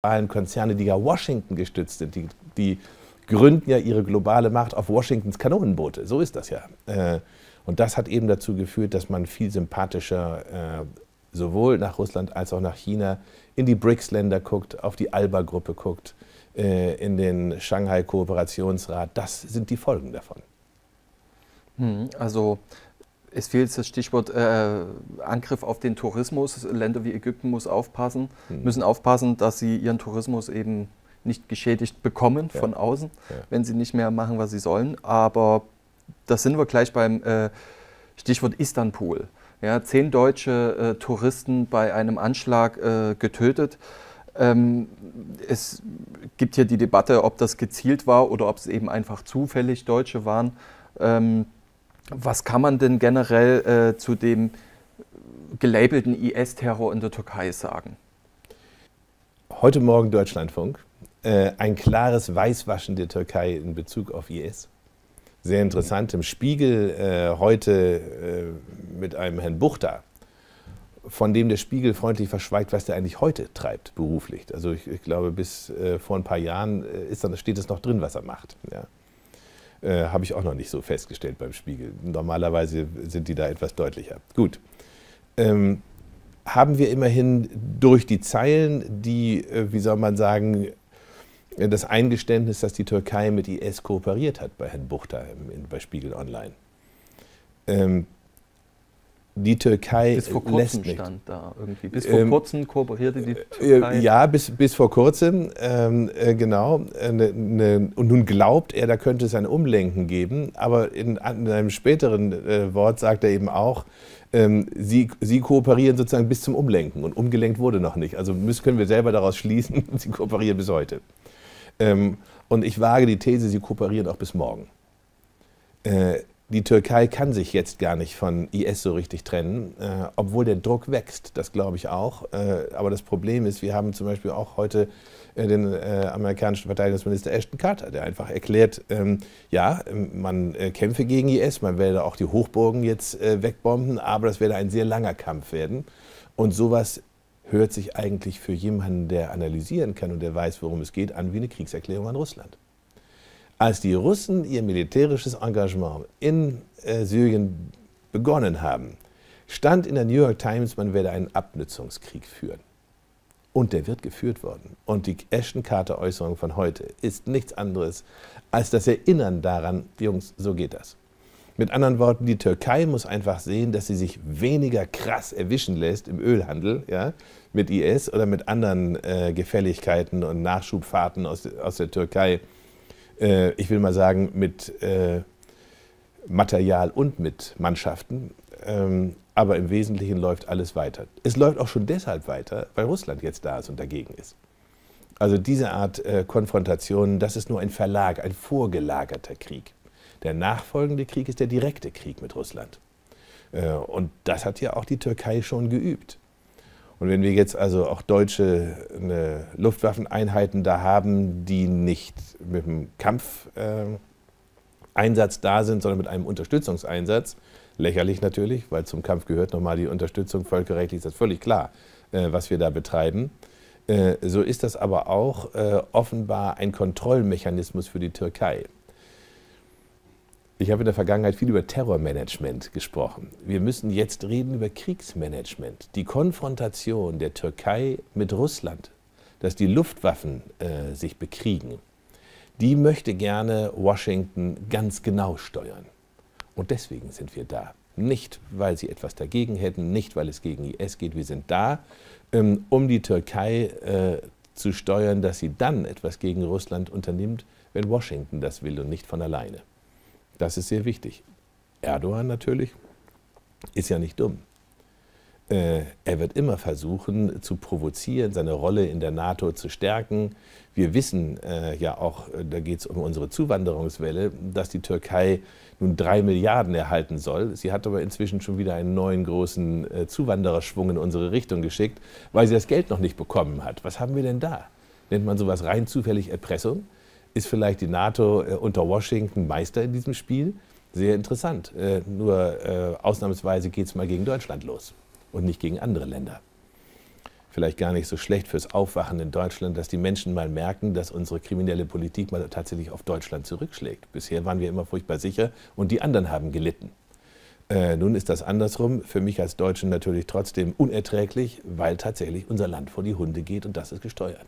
globalen Konzerne, die ja Washington gestützt sind, die, die, gründen ja ihre globale Macht auf Washingtons Kanonenboote. So ist das ja. Äh, und das hat eben dazu geführt, dass man viel sympathischer äh, sowohl nach Russland als auch nach China in die BRICS-Länder guckt, auf die ALBA-Gruppe guckt, äh, in den Shanghai-Kooperationsrat. Das sind die Folgen davon. Hm, also es fehlt das Stichwort äh, Angriff auf den Tourismus. Länder wie Ägypten muss aufpassen, hm. müssen aufpassen, dass sie ihren Tourismus eben nicht geschädigt bekommen ja. von außen, ja. wenn sie nicht mehr machen, was sie sollen. Aber da sind wir gleich beim äh, Stichwort Istanbul. Ja, zehn deutsche äh, Touristen bei einem Anschlag äh, getötet. Ähm, es gibt hier die Debatte, ob das gezielt war oder ob es eben einfach zufällig Deutsche waren. Ähm, was kann man denn generell äh, zu dem gelabelten IS-Terror in der Türkei sagen? Heute Morgen Deutschlandfunk. Äh, ein klares Weißwaschen der Türkei in Bezug auf IS. Sehr interessant. Im Spiegel äh, heute äh, mit einem Herrn Buchter, von dem der Spiegel freundlich verschweigt, was der eigentlich heute treibt beruflich. Also ich, ich glaube, bis äh, vor ein paar Jahren äh, ist steht es noch drin, was er macht. Ja. Äh, habe ich auch noch nicht so festgestellt beim Spiegel. Normalerweise sind die da etwas deutlicher. Gut. Ähm, haben wir immerhin durch die Zeilen, die, äh, wie soll man sagen, das Eingeständnis, dass die Türkei mit IS kooperiert hat bei Herrn Buchter bei Spiegel Online. Ähm, die Türkei bis vor kurzem lässt nicht. stand da irgendwie. Bis vor ähm, kurzem kooperierte die äh, Türkei. Äh, ja, bis, bis vor kurzem, ähm, äh, genau. Äh, ne, ne, und nun glaubt er, da könnte es ein Umlenken geben. Aber in, in einem späteren äh, Wort sagt er eben auch, ähm, sie, sie kooperieren sozusagen bis zum Umlenken. Und umgelenkt wurde noch nicht. Also müssen, können wir selber daraus schließen, sie kooperieren bis heute. Ähm, und ich wage die These, sie kooperieren auch bis morgen äh, die Türkei kann sich jetzt gar nicht von IS so richtig trennen, äh, obwohl der Druck wächst, das glaube ich auch. Äh, aber das Problem ist, wir haben zum Beispiel auch heute äh, den äh, amerikanischen Verteidigungsminister Ashton Carter, der einfach erklärt, ähm, ja, ähm, man äh, kämpfe gegen IS, man werde auch die Hochburgen jetzt äh, wegbomben, aber das werde ein sehr langer Kampf werden. Und sowas hört sich eigentlich für jemanden, der analysieren kann und der weiß, worum es geht, an wie eine Kriegserklärung an Russland. Als die Russen ihr militärisches Engagement in äh, Syrien begonnen haben, stand in der New York Times, man werde einen Abnutzungskrieg führen. Und der wird geführt worden. Und die Ashton-Carter-Äußerung von heute ist nichts anderes als das Erinnern daran, Jungs, so geht das. Mit anderen Worten, die Türkei muss einfach sehen, dass sie sich weniger krass erwischen lässt im Ölhandel ja, mit IS oder mit anderen äh, Gefälligkeiten und Nachschubfahrten aus, aus der Türkei äh, ich will mal sagen, mit äh, Material und mit Mannschaften. Ähm, aber im Wesentlichen läuft alles weiter. Es läuft auch schon deshalb weiter, weil Russland jetzt da ist und dagegen ist. Also diese Art äh, Konfrontationen, das ist nur ein Verlag, ein vorgelagerter Krieg. Der nachfolgende Krieg ist der direkte Krieg mit Russland. Äh, und das hat ja auch die Türkei schon geübt. Und wenn wir jetzt also auch deutsche Luftwaffeneinheiten da haben, die nicht mit einem Kampfeinsatz da sind, sondern mit einem Unterstützungseinsatz, lächerlich natürlich, weil zum Kampf gehört nochmal die Unterstützung, völkerrechtlich ist das völlig klar, äh, was wir da betreiben. Äh, so ist das aber auch äh, offenbar ein Kontrollmechanismus für die Türkei. Ich habe in der Vergangenheit viel über Terrormanagement gesprochen. Wir müssen jetzt reden über Kriegsmanagement. Die Konfrontation der Türkei mit Russland, dass die Luftwaffen äh, sich bekriegen, die möchte gerne Washington ganz genau steuern. Und deswegen sind wir da. Nicht, weil sie etwas dagegen hätten, nicht, weil es gegen IS geht. Wir sind da, ähm, um die Türkei äh, zu steuern, dass sie dann etwas gegen Russland unternimmt, wenn Washington das will und nicht von alleine. Das ist sehr wichtig. Erdogan natürlich ist ja nicht dumm. Äh, er wird immer versuchen zu provozieren, seine Rolle in der NATO zu stärken. Wir wissen äh, ja auch, äh, da geht es um unsere Zuwanderungswelle, dass die Türkei nun drei Milliarden erhalten soll. Sie hat aber inzwischen schon wieder einen neuen großen äh, Zuwandererschwung in unsere Richtung geschickt, weil sie das Geld noch nicht bekommen hat. Was haben wir denn da? Nennt man sowas rein zufällig Erpressung? ist vielleicht die NATO äh, unter Washington Meister in diesem Spiel? Sehr interessant. Äh, nur äh, ausnahmsweise geht es mal gegen Deutschland los und nicht gegen andere Länder. Vielleicht gar nicht so schlecht fürs Aufwachen in Deutschland, dass die Menschen mal merken, dass unsere kriminelle Politik mal tatsächlich auf Deutschland zurückschlägt. Bisher waren wir immer furchtbar sicher und die anderen haben gelitten. Äh, nun ist das andersrum. Für mich als Deutschen natürlich trotzdem unerträglich, weil tatsächlich unser Land vor die Hunde geht und das ist gesteuert.